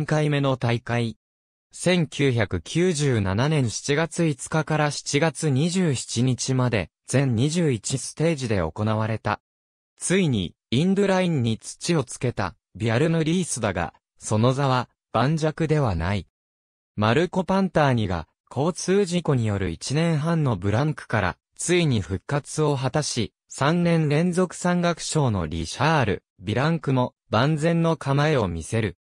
3回目の大会。1997年7月5日から7月27日まで、全21ステージで行われた。ついに、インドラインに土をつけた、ビアルヌリースだが、その座は、盤石ではない。マルコ・パンターニが、交通事故による1年半のブランクから、ついに復活を果たし、3年連続山岳賞のリシャール、ビランクも、万全の構えを見せる。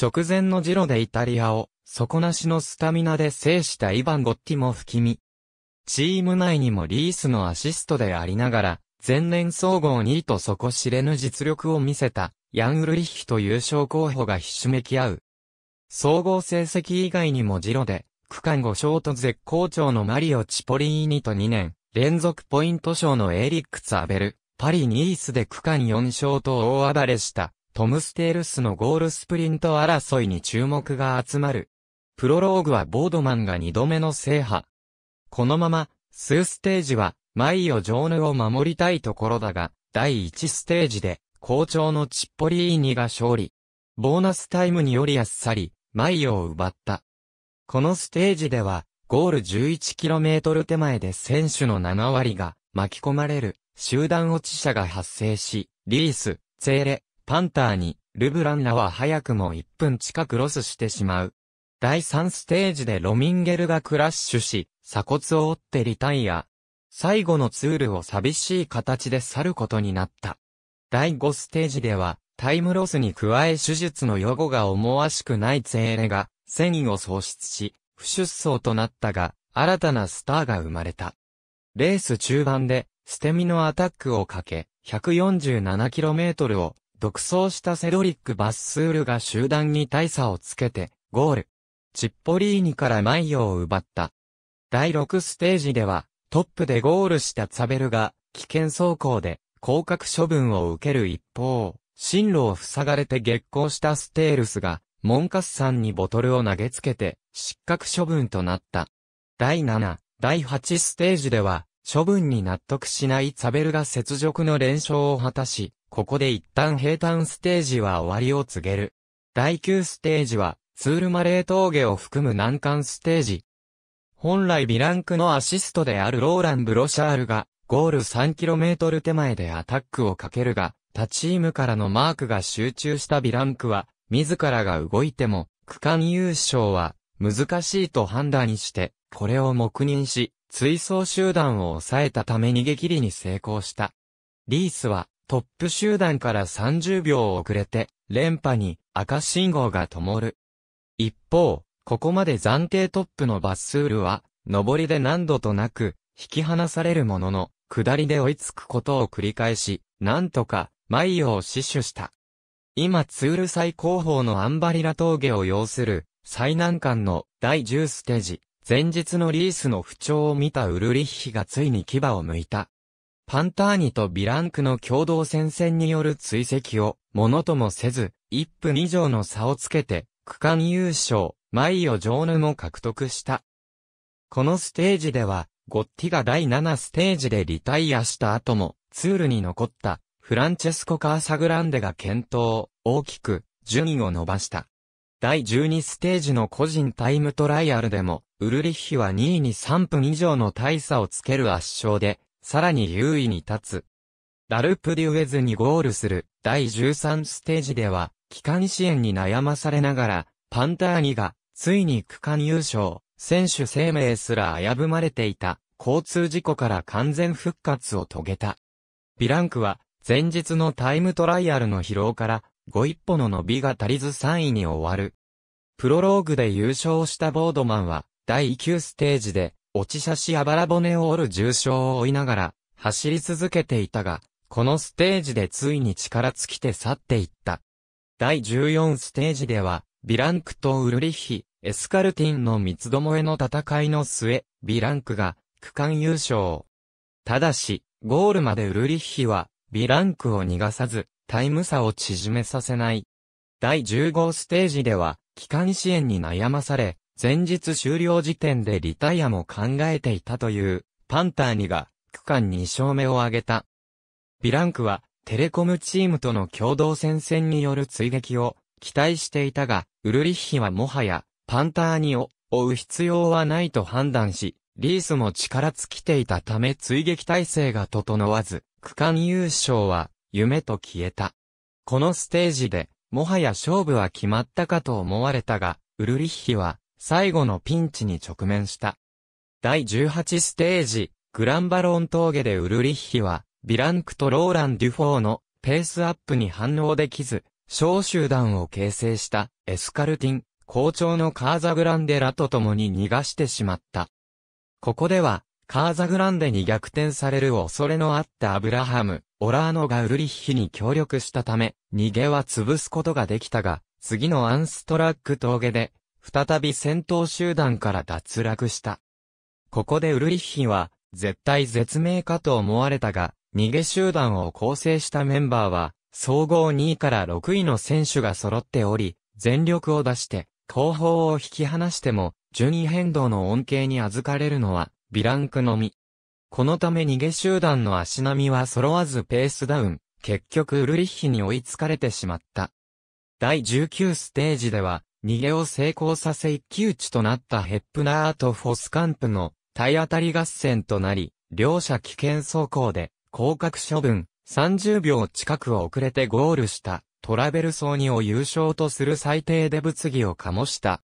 直前のジロでイタリアを、底なしのスタミナで制したイヴァン・ゴッティも不気味。チーム内にもリースのアシストでありながら、前年総合2位と底知れぬ実力を見せた、ヤン・ウルリッヒと優勝候補がひしめき合う。総合成績以外にもジロで、区間5勝と絶好調のマリオ・チポリーニと2年、連続ポイント賞のエリック・ツアベル、パリ・ニースで区間4勝と大暴れした、トム・ステールスのゴールスプリント争いに注目が集まる。プロローグはボードマンが2度目の制覇。このまま、数ステージは、マイオ・ジョーヌを守りたいところだが、第1ステージで、好調のチッポリーニが勝利。ボーナスタイムによりあっさり、マイオを奪った。このステージでは、ゴール 11km 手前で選手の7割が巻き込まれる集団落ち者が発生し、リース、ツェーレ、パンターに、ルブランらは早くも1分近くロスしてしまう。第3ステージでロミンゲルがクラッシュし、鎖骨を折ってリタイア。最後のツールを寂しい形で去ることになった。第5ステージでは、タイムロスに加え手術の予後が思わしくないツェーレが、繊維を喪失し、不出走となったが、新たなスターが生まれた。レース中盤で、捨て身のアタックをかけ、147km を独走したセドリック・バッスールが集団に大差をつけて、ゴール。チッポリーニからマイヨを奪った。第6ステージでは、トップでゴールしたザベルが、危険走行で、降格処分を受ける一方、進路を塞がれて激行したステールスが、モンカスさんにボトルを投げつけて、失格処分となった。第7、第8ステージでは、処分に納得しないザベルが雪辱の連勝を果たし、ここで一旦平坦ステージは終わりを告げる。第9ステージは、ツールマレー峠を含む難関ステージ。本来ビランクのアシストであるローラン・ブロシャールが、ゴール 3km 手前でアタックをかけるが、他チームからのマークが集中したビランクは、自らが動いても、区間優勝は、難しいと判断して、これを黙認し、追走集団を抑えたため逃げ切りに成功した。リースは、トップ集団から30秒遅れて、連覇に赤信号が灯る。一方、ここまで暫定トップのバスールは、上りで何度となく、引き離されるものの、下りで追いつくことを繰り返し、なんとか、マイを死守した。今ツール最高峰のアンバリラ峠を要する、最難関の第10ステージ、前日のリースの不調を見たウルリッヒがついに牙を剥いた。パンターニとビランクの共同戦線による追跡を、ものともせず、1分以上の差をつけて、区間優勝、マイオ・ジョーヌも獲得した。このステージでは、ゴッティが第7ステージでリタイアした後も、ツールに残った、フランチェスコ・カーサグランデが健闘、大きく、順位を伸ばした。第12ステージの個人タイムトライアルでも、ウルリッヒは2位に3分以上の大差をつける圧勝で、さらに優位に立つ。ダルプデュエズにゴールする第13ステージでは、機関支援に悩まされながら、パンターニが、ついに区間優勝、選手生命すら危ぶまれていた、交通事故から完全復活を遂げた。ビランクは、前日のタイムトライアルの疲労から、5一歩の伸びが足りず3位に終わる。プロローグで優勝したボードマンは、第9ステージで、落ち差しあばら骨を折る重傷を負いながら、走り続けていたが、このステージでついに力尽きて去っていった。第14ステージでは、ビランクとウルリヒ、エスカルティンの三つどもえの戦いの末、ビランクが区間優勝。ただし、ゴールまでウルリッヒは、ビランクを逃がさず、タイム差を縮めさせない。第15ステージでは、機関支援に悩まされ、前日終了時点でリタイアも考えていたというパンターニが区間2勝目を挙げた。ビランクはテレコムチームとの共同戦線による追撃を期待していたが、ウルリッヒはもはやパンターニを追う必要はないと判断し、リースも力尽きていたため追撃体制が整わず、区間優勝は夢と消えた。このステージで、もはや勝負は決まったかと思われたが、ウルリッヒは最後のピンチに直面した。第18ステージ、グランバロン峠でウルリッヒは、ビランクとローラン・デュフォーのペースアップに反応できず、小集団を形成したエスカルティン、校長のカーザグランデらと共に逃がしてしまった。ここでは、カーザグランデに逆転される恐れのあったアブラハム、オラーノがウルリッヒに協力したため、逃げは潰すことができたが、次のアンストラック峠で、再び戦闘集団から脱落した。ここでウルリッヒは、絶対絶命かと思われたが、逃げ集団を構成したメンバーは、総合2位から6位の選手が揃っており、全力を出して、後方を引き離しても、順位変動の恩恵に預かれるのは、ビランクのみ。このため逃げ集団の足並みは揃わずペースダウン、結局ウルリッヒに追いつかれてしまった。第19ステージでは、逃げを成功させ一騎打ちとなったヘップナーとフォスカンプの体当たり合戦となり、両者危険走行で、降格処分、30秒近く遅れてゴールした、トラベルソーニを優勝とする最低で物議を醸した。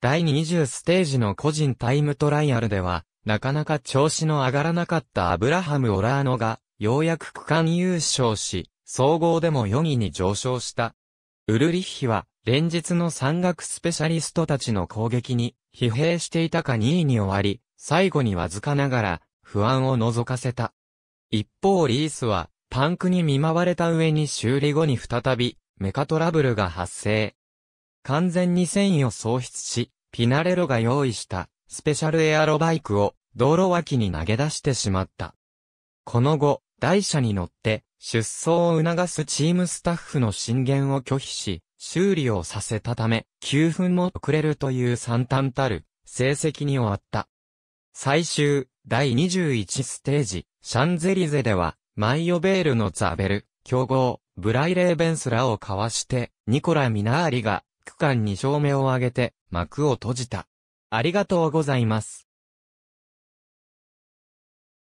第20ステージの個人タイムトライアルでは、なかなか調子の上がらなかったアブラハム・オラーノが、ようやく区間優勝し、総合でも4位に上昇した。ウルリッヒは、連日の山岳スペシャリストたちの攻撃に疲弊していたか2位に終わり、最後にわずかながら不安を覗かせた。一方リースはパンクに見舞われた上に修理後に再びメカトラブルが発生。完全に繊維を喪失し、ピナレロが用意したスペシャルエアロバイクを道路脇に投げ出してしまった。この後、台車に乗って出走を促すチームスタッフの進言を拒否し、修理をさせたため、9分も遅れるという惨憺たる成績に終わった。最終、第21ステージ、シャンゼリゼでは、マイオベールのザベル、強豪、ブライレーベンスらをかわして、ニコラ・ミナーリが、区間2勝目を挙げて、幕を閉じた。ありがとうございます。